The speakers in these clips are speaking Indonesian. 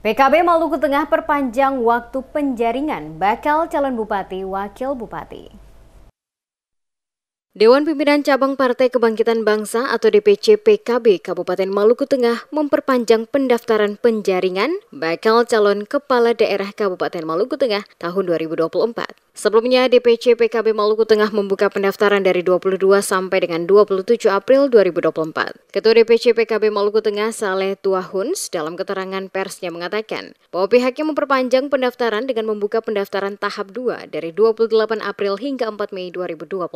PKB Maluku Tengah perpanjang waktu penjaringan bakal calon bupati wakil bupati. Dewan Pimpinan Cabang Partai Kebangkitan Bangsa atau DPC PKB Kabupaten Maluku Tengah memperpanjang pendaftaran penjaringan bakal calon kepala daerah Kabupaten Maluku Tengah tahun 2024. Sebelumnya, DPC PKB Maluku Tengah membuka pendaftaran dari 22 sampai dengan 27 April 2024. Ketua DPC PKB Maluku Tengah Saleh Tuahuns dalam keterangan persnya mengatakan bahwa pihaknya memperpanjang pendaftaran dengan membuka pendaftaran tahap 2 dari 28 April hingga 4 Mei 2024.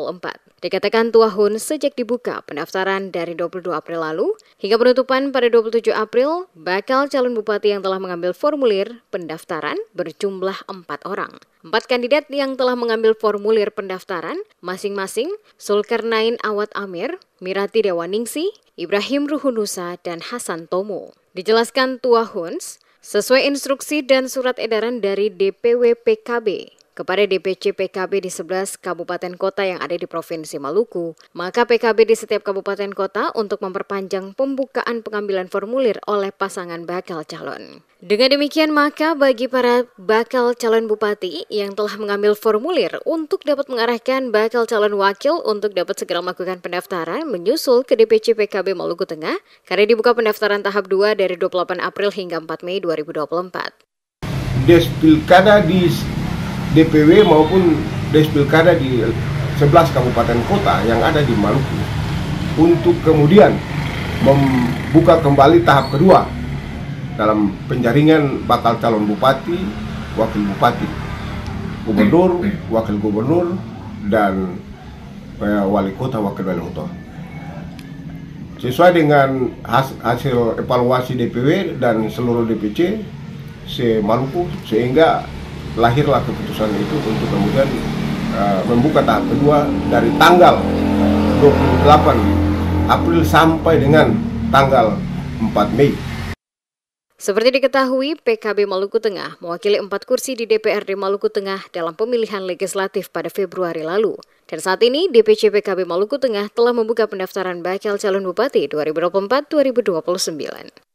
Dikatakan Tuahuns sejak dibuka pendaftaran dari 22 April lalu hingga penutupan pada 27 April, bakal calon bupati yang telah mengambil formulir pendaftaran berjumlah 4 orang. Empat kandidat yang telah mengambil formulir pendaftaran masing-masing Sulkarnain Awad Amir, Mirati Dewaningsi, Ibrahim Ruhunusa, dan Hasan Tomo. Dijelaskan Tua Huns, sesuai instruksi dan surat edaran dari DPW PKB, kepada DPC PKB di 11 kabupaten kota yang ada di Provinsi Maluku, maka PKB di setiap kabupaten kota untuk memperpanjang pembukaan pengambilan formulir oleh pasangan bakal calon. Dengan demikian maka bagi para bakal calon bupati yang telah mengambil formulir untuk dapat mengarahkan bakal calon wakil untuk dapat segera melakukan pendaftaran menyusul ke DPC PKB Maluku Tengah karena dibuka pendaftaran tahap 2 dari 28 April hingga 4 Mei 2024. Des pilkada di DPW maupun Despilkada di 11 kabupaten kota yang ada di Maluku untuk kemudian membuka kembali tahap kedua dalam penjaringan bakal calon bupati, wakil bupati, gubernur, eh, eh. wakil gubernur, dan eh, wali kota, wakil wali kota. Sesuai dengan hasil evaluasi DPW dan seluruh DPC se Maluku, sehingga lahirlah keputusan itu untuk kemudian uh, membuka tahap kedua dari tanggal 28 April sampai dengan tanggal 4 Mei. Seperti diketahui, PKB Maluku Tengah mewakili empat kursi di DPRD Maluku Tengah dalam pemilihan legislatif pada Februari lalu. Dan saat ini, DPC PKB Maluku Tengah telah membuka pendaftaran bakal calon bupati 2024-2029.